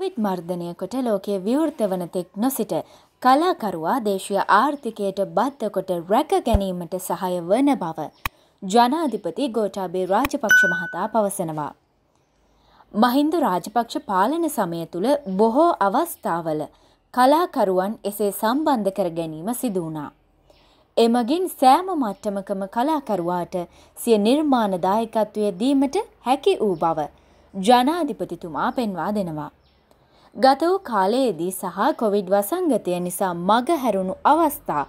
Covid මර්ධනයකොට ලෝකය විවෘත වන තෙක් නොසිට කලාකරුවා දේශය ආර්ථිකයට බද්ධකොට රැක ගැනීමට සහය වන බව. ජනාධිපති ගෝටාබේ රාජපක්ෂ මහතා පවසනවා. මහින්ද රාජපක්ෂ පාලන සමය තුළ බොහෝ අවස්ථාවල කලාකරුවන් එසේ සම්බන්ධ කර ගැනීම සිදුවනා. එමගින් සෑම මට්ටමකම කලාකරුවාට සිය නිර්මාණ දායකත්වය දීමට හැකි වූ බව. ජනාධිපතිතුමා පෙන්වා දෙනවා. ගත වූ කාලයේදී සහ කොවිඩ් වසංගතය නිසා මග හැරුණු අවස්ථා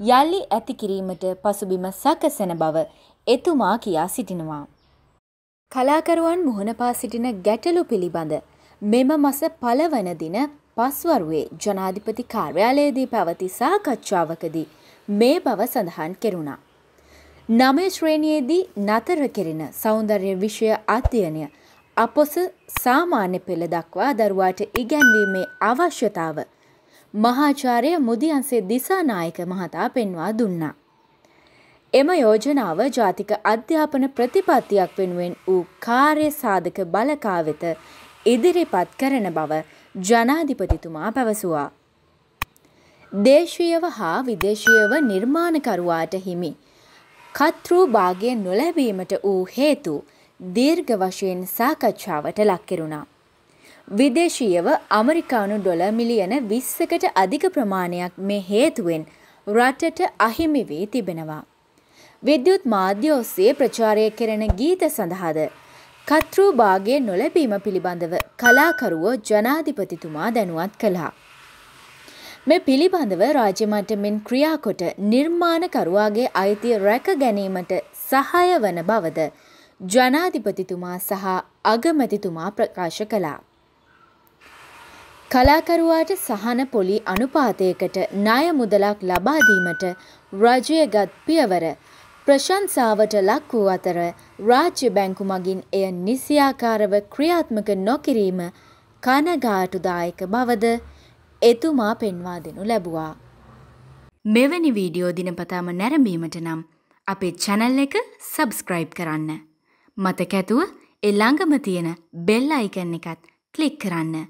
යල්ලි ඇති කිරීමට පසුබිම සකසන බව එතුමා කියා සිටිනවා. කලාකරුවන් මුහුණ පා සිටින ගැටලු පිළිබඳ මෙම මස පලවන දින පස්වරුවේ ජනාධිපති කාර්යාලයේදී පැවති සාකච්ඡාවකදී මේ බව සඳහන් කෙරුණා. නමේ ශ්‍රේණියේදී නතර කෙරෙන සෞන්දර්ය විෂය අධ්‍යයනය අපොස සාමාන්‍ය පෙළ දක්වා දරුවාට ඉගැන්වීමේ අවශ්‍යතාව මහාචාරය මුදියන්සේ දිසානායක මහතා පෙන්වා දුන්නා. එම යෝජනාව ජාතික අධ්‍යාපන ප්‍රතිපත්තියක් වෙනුවෙන් වූ කාර්ය සාධක බලකා වෙත ඉදිරිපත් කරන බව ජනාධිපතිතුමා පැවසුවා. දේශීයව හා විදේශීයව නිර්මාණකරුවාට හිමි. කතෘ භාගය නොලැබීමට වූ හේතු දීර්ඝ වශයෙන් සාකච්ඡාවට ලක්කෙරුණා. විදේශීයව අමරිකානු ඩොල මිලියන විස්සකට අධික ප්‍රමාණයක් මේ හේතුවෙන් රටට අහිමි වී තිබෙනවා. විද්‍යුත් මාධ්‍ය ඔස්සේ ප්‍රචාරය කෙරෙන ගීත සඳහාද කත්රූ භාගය නොලැබීම පිළිබඳව කලාකරුවෝ ජනාධිපතිතුමා දැනුවත් කළා. මේ පිළිබඳව රාජ්‍ය මට්ටමින් ක්‍රියාකොට නිර්මාණකරුවාගේ අයිතිය රැක ගැනීමට සහාය වන බවද ජනාධිපතිතුමා සහ අගමැතිතුමා ප්‍රකාශ කළා. කලාකරුවාට සහන පොලි අනුපාතයකට ණය මුදලක් ලබාදීමට රජය ගත් පියවර ප්‍රශංසාවට ලක් වූ අතර රාජ්‍ය බැංකු මගින් එය නිසියාකාරව ක්‍රියාත්මක නොකිරීම කනගාටුදායක බවද එතුමා පෙන්වා දෙනු ලැබුවා. මෙවැනි වීඩියෝ දිනපතාම නැරඹීමට නම් අපේ චැනල් එක සබස්ක්‍රයිබ් කරන්න. මතකඇතුව එල්ළඟම තියෙන බෙල් අයිකන් එකත් කලික් කරන්න.